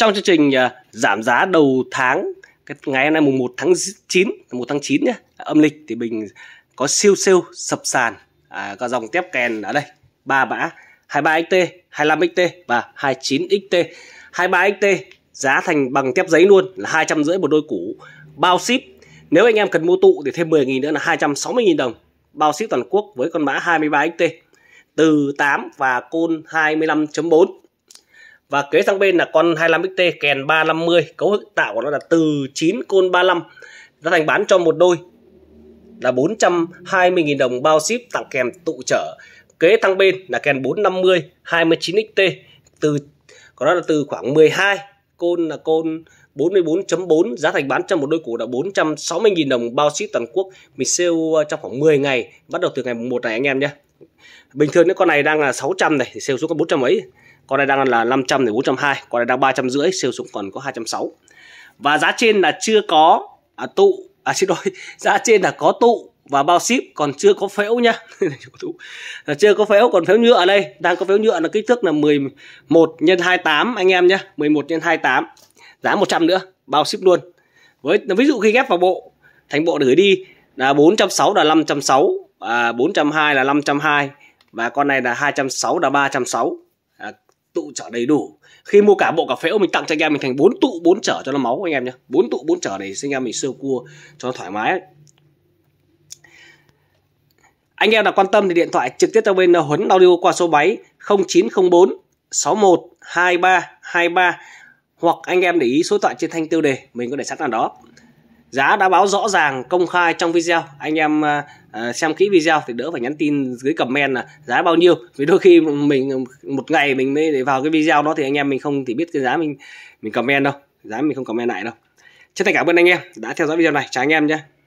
trong chương trình à, giảm giá đầu tháng cái ngày hôm nay mùng 1 tháng 9 1 tháng 9 nhé âm lịch thì mình có siêu siêu sập sàn à, có dòng tép kèn ở đây ba mã 23 XT 25 XT và 29 XT 23 XT giá thành bằng tép giấy luôn là 250 một đôi củ bao ship nếu anh em cần mua tụ thì thêm 10.000 nữa là 260.000 đồng bao ship toàn quốc với con mã 23 XT từ 8 và côn 25.4 và kế sang bên là con 25XT kèn 350 cấu hình tạo của nó là từ 9 côn 35 giá thành bán cho một đôi là 420.000 đồng bao ship tặng kèm tụ trở kế thăng bên là kèn 450 29XT từ có đó là từ khoảng 12 côn là côn 44.4 giá thành bán cho một đôi củ là 460.000 đồng bao ship toàn quốc mình sale ờ, trong khoảng 10 ngày bắt đầu từ ngày 1 này anh em nhé bình thường nếu con này đang là 600 này thì sale xuống có 400 mấy con này đang là 500 đến 420 con này đang 350 siêu xuống còn có 260 và giá trên là chưa có à, tụ à xin lỗi giá trên là có tụ và bao ship còn chưa có phễu nhá chưa có phễu còn phễu nhựa ở đây đang có phễu nhựa là kích thước là 11 x 28 anh em nhá 11 x 28 giá 100 nữa bao ship luôn với ví dụ khi ghép vào bộ thành bộ gửi đi là 460 là 560 à, 420 là 520 và con này là 260 là 360 tụ trở đầy đủ khi mua cả bộ cà phễu mình tặng cho anh em mình thành bốn tụ bốn trở cho nó máu anh em nhé bốn tụ bốn trở để anh em mình sơ cua cho nó thoải mái anh em nào quan tâm thì điện thoại trực tiếp cho bên ờ, huấn audio qua số máy 0904 61 23 23 hoặc anh em để ý số thoại trên thanh tiêu đề mình có để sẵn ở đó giá đã báo rõ ràng công khai trong video anh em ờ, Ờ, xem kỹ video thì đỡ phải nhắn tin dưới comment là giá bao nhiêu vì đôi khi mình một ngày mình mới vào cái video đó thì anh em mình không thì biết cái giá mình mình comment đâu giá mình không comment lại đâu chân thành cảm ơn anh em đã theo dõi video này chào anh em nhé